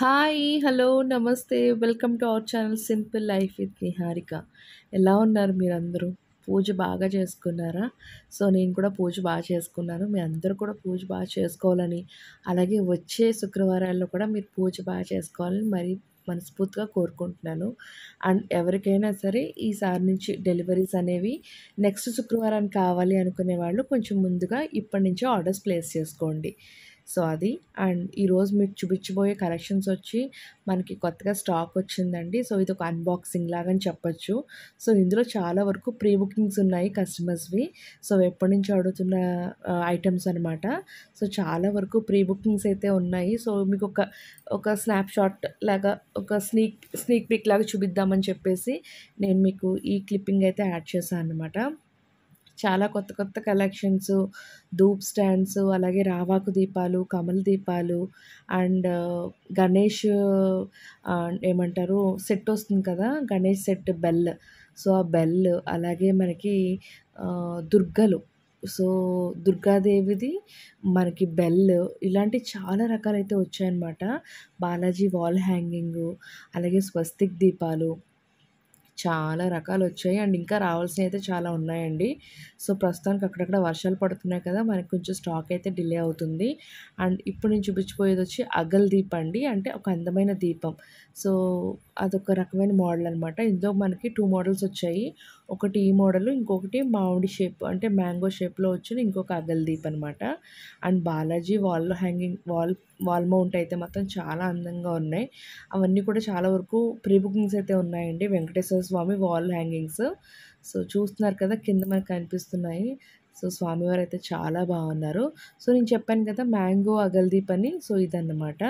hi hello నమస్తే welcome to our channel simple life with Niharika ఎలా ఉన్నారు మీరందరూ పూజ బాగా చేసుకున్నారా సో నేను కూడా పూజ బాగా చేసుకున్నాను మీ అందరూ కూడా పూజ బాగా చేసుకోవాలని అలాగే వచ్చే శుక్రవారాల్లో కూడా మీరు పూజ బాగా చేసుకోవాలని మరీ మనస్ఫూర్తిగా కోరుకుంటున్నాను అండ్ ఎవరికైనా సరే ఈసారి నుంచి డెలివరీస్ అనేవి నెక్స్ట్ శుక్రవారానికి కావాలి అనుకునే వాళ్ళు కొంచెం ముందుగా ఇప్పటి నుంచే ఆర్డర్స్ ప్లేస్ చేసుకోండి సో అది అండ్ ఈరోజు మీకు చూపించబోయే కలెక్షన్స్ వచ్చి మనకి కొత్తగా స్టాక్ వచ్చిందండి సో ఇది ఒక అన్బాక్సింగ్ లాగా అని చెప్పచ్చు సో ఇందులో చాలా వరకు ప్రీ బుకింగ్స్ ఉన్నాయి కస్టమర్స్వి సో ఎప్పటి నుంచి అడుగుతున్న ఐటమ్స్ అనమాట సో చాలా వరకు ప్రీ బుకింగ్స్ అయితే ఉన్నాయి సో మీకు ఒక ఒక స్నాప్షాట్ లాగా ఒక స్నీక్ స్నీక్ పిక్ లాగా చూపిద్దామని చెప్పేసి నేను మీకు ఈ క్లిప్పింగ్ అయితే యాడ్ చేశాను అనమాట చాలా కొత్త కొత్త కలెక్షన్స్ ధూప్ స్టాండ్స్ అలాగే రావాకు దీపాలు కమల దీపాలు అండ్ గణేష్ ఏమంటారు సెట్ వస్తుంది కదా గణేష్ సెట్ బెల్ సో ఆ బెల్ అలాగే మనకి దుర్గలు సో దుర్గాదేవిది మనకి బెల్ ఇలాంటి చాలా రకాలైతే వచ్చాయన్నమాట బాలాజీ వాల్ హ్యాంగింగ్ అలాగే స్వస్తిక్ దీపాలు చాలా రకాలు వచ్చాయి అండ్ ఇంకా రావాల్సినవి అయితే చాలా ఉన్నాయండి సో ప్రస్తుతానికి అక్కడక్కడ వర్షాలు పడుతున్నాయి కదా మనకి కొంచెం స్టాక్ అయితే డిలే అవుతుంది అండ్ ఇప్పుడు నేను చూపించిపోయేది వచ్చి అగల్ దీపం అండి అంటే ఒక అందమైన దీపం సో అదొక రకమైన మోడల్ అనమాట ఇందులో మనకి టూ మోడల్స్ వచ్చాయి ఒకటి ఈ మోడల్ ఇంకొకటి మామిడి షేప్ అంటే మ్యాంగో షేప్లో వచ్చిన ఇంకొక దీప్ అనమాట and Balaji wall hanging wall wall mount అయితే మాత్రం చాలా అందంగా ఉన్నాయి అవన్నీ కూడా చాలా వరకు ప్రీ బుకింగ్స్ అయితే ఉన్నాయండి Venkateswara Swamy wall hangings so చూస్తున్నారు కదా కింద మనకు కనిపిస్తున్నాయి సో స్వామివారు అయితే చాలా బాగున్నారు సో నేను చెప్పాను కదా మ్యాంగో అగల్దీప్ అని సో ఇదన్నమాట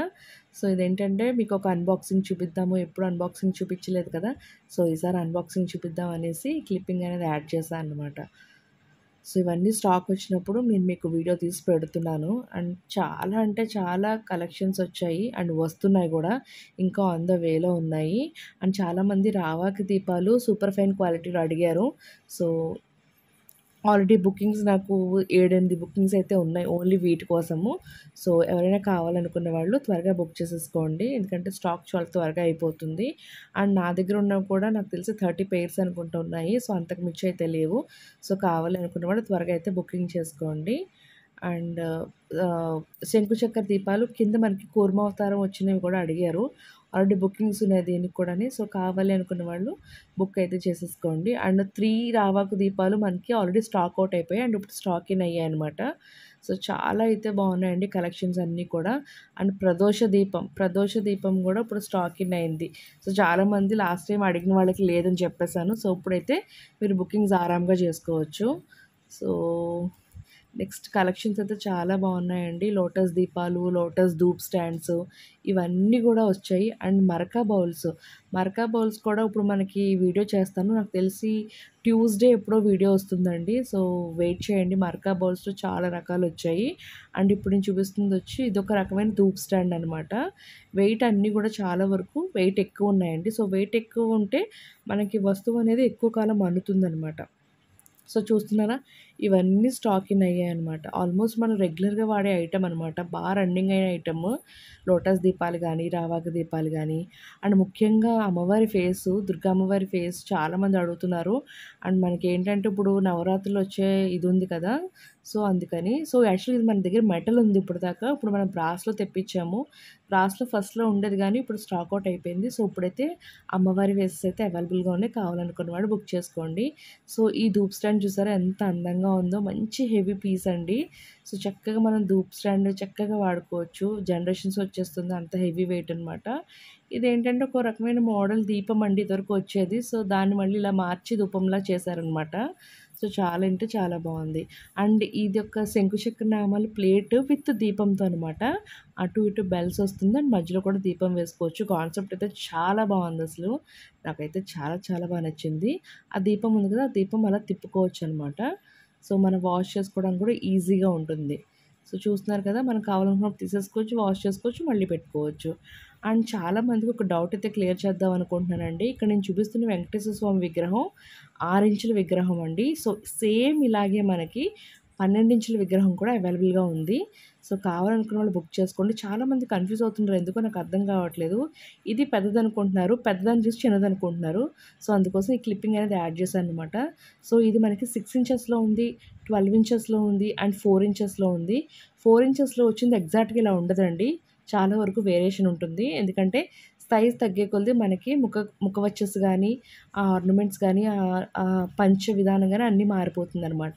సో ఇదేంటంటే మీకు ఒక అన్బాక్సింగ్ చూపిద్దాము ఎప్పుడు అన్బాక్సింగ్ చూపించలేదు కదా సో ఈసారి అన్బాక్సింగ్ చూపిద్దాం అనేసి క్లిప్పింగ్ అనేది యాడ్ చేశాను అనమాట సో ఇవన్నీ స్టాక్ వచ్చినప్పుడు నేను మీకు వీడియో తీసి పెడుతున్నాను అండ్ చాలా అంటే చాలా కలెక్షన్స్ వచ్చాయి అండ్ వస్తున్నాయి కూడా ఇంకా ఆన్ ద వేలో ఉన్నాయి అండ్ చాలామంది రావాకి దీపాలు సూపర్ ఫైన్ క్వాలిటీలో అడిగారు సో ఆల్రెడీ బుకింగ్స్ నాకు ఏడెనిమిది బుకింగ్స్ అయితే ఉన్నాయి ఓన్లీ వీటి కోసము సో ఎవరైనా కావాలనుకున్న వాళ్ళు త్వరగా బుక్ చేసేసుకోండి ఎందుకంటే స్టాక్ చాలా త్వరగా అయిపోతుంది అండ్ నా దగ్గర ఉన్నవి కూడా నాకు తెలిసి థర్టీ పెయిర్స్ అనుకుంటూ ఉన్నాయి సో అంతకు మించి అయితే లేవు సో కావాలనుకున్న వాళ్ళు త్వరగా అయితే బుకింగ్ చేసుకోండి అండ్ శంకుచక్ర దీపాలు కింద మనకి కూర్మావతారం వచ్చినవి కూడా అడిగారు ఆల్రెడీ బుకింగ్స్ ఉన్నాయి దీనికి కూడా సో కావాలి అనుకున్న వాళ్ళు బుక్ అయితే చేసేసుకోండి అండ్ త్రీ రావాకు దీపాలు మనకి ఆల్రెడీ స్టాక్ అవుట్ అయిపోయాయి అండ్ ఇప్పుడు స్టాక్ ఇన్ అయ్యాయి అనమాట సో చాలా అయితే బాగున్నాయండి కలెక్షన్స్ అన్నీ కూడా అండ్ ప్రదోష దీపం ప్రదోష దీపం కూడా ఇప్పుడు స్టాక్ ఇన్ అయింది సో చాలామంది లాస్ట్ టైం అడిగిన వాళ్ళకి లేదని చెప్పేశాను సో ఇప్పుడైతే మీరు బుకింగ్స్ ఆరాంగా చేసుకోవచ్చు సో నెక్స్ట్ కలెక్షన్స్ అయితే చాలా బాగున్నాయండి లోటస్ దీపాలు లోటస్ ధూప్ స్టాండ్స్ ఇవన్నీ కూడా వచ్చాయి అండ్ మరకా బౌల్స్ మరకా బౌల్స్ కూడా ఇప్పుడు మనకి వీడియో చేస్తాను నాకు తెలిసి ట్యూస్డే ఎప్పుడో వీడియో వస్తుందండి సో వెయిట్ చేయండి మరకా బౌల్స్లో చాలా రకాలు వచ్చాయి అండ్ ఇప్పుడు నేను చూపిస్తుంది వచ్చి ఇదొక రకమైన ధూప్ స్టాండ్ అనమాట వెయిట్ అన్నీ కూడా చాలా వరకు వెయిట్ ఎక్కువ ఉన్నాయండి సో వెయిట్ ఎక్కువ ఉంటే మనకి వస్తువు అనేది ఎక్కువ కాలం అనుతుందనమాట సో చూస్తున్నారా ఇవన్నీ స్టాక్ ఇన్ అయ్యాయి అనమాట ఆల్మోస్ట్ మనం రెగ్యులర్గా వాడే ఐటమ్ అనమాట బాగా రన్నింగ్ అయిన ఐటమ్ లోటస్ దీపాలు కానీ రావాక దీపాలు కానీ అండ్ ముఖ్యంగా అమ్మవారి ఫేస్ దుర్గా అమ్మవారి ఫేస్ చాలామంది అడుగుతున్నారు అండ్ మనకి ఏంటంటే ఇప్పుడు నవరాత్రులు వచ్చే ఇది ఉంది కదా సో అందుకని సో యాక్చువల్లీ ఇది మన దగ్గర మెటల్ ఉంది ఇప్పుడు దాకా ఇప్పుడు మనం బ్రాస్లో తెప్పించాము బ్రాస్లో ఫస్ట్లో ఉండేది కానీ ఇప్పుడు స్టాక్ అవుట్ అయిపోయింది సో ఇప్పుడైతే అమ్మవారి ఫేసెస్ అయితే అవైలబుల్గా ఉన్నాయి కావాలనుకున్న వాడు బుక్ చేసుకోండి సో ఈ ధూప్ స్టాండ్ చూసారా ఎంత అందంగా విధంగా ఉందో మంచి హెవీ పీస్ అండి సో చక్కగా మనం ధూప్ స్టాండ్ చక్కగా వాడుకోవచ్చు జనరేషన్స్ వచ్చేస్తుంది అంత హెవీ వెయిట్ అనమాట ఇదేంటంటే ఒక రకమైన మోడల్ దీపం అండి ఇదివరకు వచ్చేది సో దాన్ని మళ్ళీ ఇలా మార్చి ధూపంలా చేశారనమాట సో చాలా అంటే చాలా బాగుంది అండ్ ఇది ఒక శంకుశక్ర నామాలు ప్లేట్ విత్ దీపంతో అనమాట అటు ఇటు బెల్స్ వస్తుంది అండ్ మధ్యలో కూడా దీపం వేసుకోవచ్చు కాన్సెప్ట్ అయితే చాలా బాగుంది అసలు నాకైతే చాలా చాలా బాగా నచ్చింది ఆ దీపం ఉంది కదా ఆ దీపం అలా తిప్పుకోవచ్చు అనమాట సో మనం వాష్ చేసుకోవడానికి కూడా ఈజీగా ఉంటుంది సో చూస్తున్నారు కదా మనకు కావాలనుకున్నప్పుడు తీసేసుకోవచ్చు వాష్ చేసుకోవచ్చు మళ్ళీ పెట్టుకోవచ్చు అండ్ చాలామందికి ఒక డౌట్ అయితే క్లియర్ చేద్దాం అనుకుంటున్నానండి ఇక్కడ నేను చూపిస్తున్న వెంకటేశ్వర స్వామి విగ్రహం ఆరు ఇంచుల విగ్రహం అండి సో సేమ్ ఇలాగే మనకి పన్నెండించుల విగ్రహం కూడా అవైలబుల్గా ఉంది సో కావాలనుకున్న వాళ్ళు బుక్ చేసుకోండి చాలామంది కన్ఫ్యూజ్ అవుతున్నారు ఎందుకో నాకు అర్థం కావట్లేదు ఇది పెద్దది అనుకుంటున్నారు పెద్దదని చూసి చిన్నది అనుకుంటున్నారు సో అందుకోసం ఈ క్లిప్పింగ్ అనేది యాడ్ చేశాను అనమాట సో ఇది మనకి సిక్స్ ఇంచెస్లో ఉంది ట్వెల్వ్ ఇంచెస్లో ఉంది అండ్ ఫోర్ ఇంచెస్లో ఉంది ఫోర్ ఇంచెస్లో వచ్చింది ఎగ్జాక్ట్గా ఇలా ఉండదండి చాలా వరకు వేరియేషన్ ఉంటుంది ఎందుకంటే సైజ్ తగ్గే కొలది మనకి ముఖ ముఖవచ్చస్ కానీ ఆ ఆర్నమెంట్స్ కానీ ఆ పంచ విధానం కానీ అన్నీ మారిపోతుంది అనమాట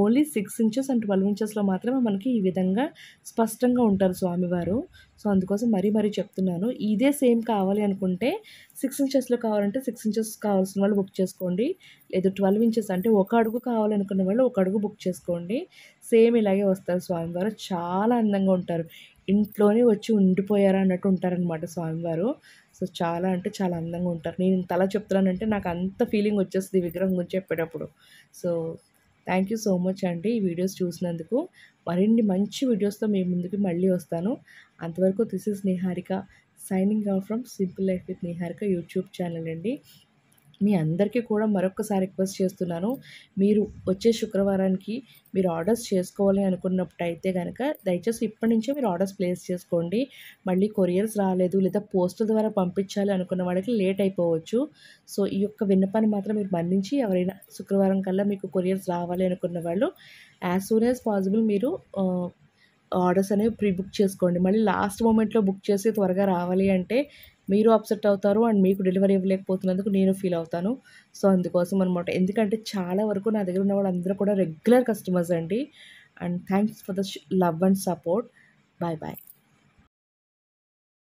only six inches and twelve ఇంచెస్లో మాత్రమే మనకి ఈ విధంగా స్పష్టంగా ఉంటారు స్వామివారు సో అందుకోసం మరీ మరీ చెప్తున్నాను ఇదే సేమ్ కావాలి అనుకుంటే సిక్స్ ఇంచెస్లో కావాలంటే సిక్స్ ఇంచెస్ కావాల్సిన వాళ్ళు బుక్ చేసుకోండి లేదు ట్వెల్వ్ ఇంచెస్ అంటే ఒక అడుగు కావాలనుకున్న వాళ్ళు ఒక అడుగు బుక్ చేసుకోండి సేమ్ ఇలాగే వస్తారు స్వామివారు చాలా అందంగా ఉంటారు ఇంట్లోనే వచ్చి ఉండిపోయారా అన్నట్టు ఉంటారనమాట స్వామివారు సో చాలా అంటే చాలా అందంగా ఉంటారు నేను తల చెప్తున్నానంటే నాకు అంత ఫీలింగ్ వచ్చేస్తుంది విగ్రహం గురించి చెప్పేటప్పుడు so thank you so much అండి ఈ వీడియోస్ చూసినందుకు మరిన్ని మంచి వీడియోస్తో మీ ముందుకు మళ్ళీ వస్తాను అంతవరకు this is Niharika signing off from simple life with Niharika YouTube channel అండి మీ అందరికీ కూడా మరొకసారి రిక్వెస్ట్ చేస్తున్నాను మీరు వచ్చే శుక్రవారానికి మీరు ఆర్డర్స్ చేసుకోవాలి అనుకున్నప్పుడు అయితే కనుక దయచేసి ఇప్పటి నుంచే మీరు ఆర్డర్స్ ప్లేస్ చేసుకోండి మళ్ళీ కొరియర్స్ రాలేదు లేదా పోస్ట్ ద్వారా పంపించాలి అనుకున్న వాళ్ళకి లేట్ అయిపోవచ్చు సో ఈ యొక్క విన్నపాన్ని మాత్రం మీరు మన్నించి ఎవరైనా శుక్రవారం కల్లా మీకు కొరియర్స్ రావాలి అనుకున్న వాళ్ళు యాజ్ సూన్ యాజ్ పాసిబుల్ మీరు ఆర్డర్స్ అనేవి ప్రీ బుక్ చేసుకోండి మళ్ళీ లాస్ట్ మూమెంట్లో బుక్ చేసి త్వరగా రావాలి అంటే మీరు అప్సెట్ అవుతారు అండ్ మీకు డెలివరీ ఇవ్వలేకపోతున్నందుకు నేను ఫీల్ అవుతాను సో అందుకోసం అనమాట ఎందుకంటే చాలా వరకు నా దగ్గర ఉన్న వాళ్ళందరూ కూడా రెగ్యులర్ కస్టమర్స్ అండి and thanks for the love and support bye bye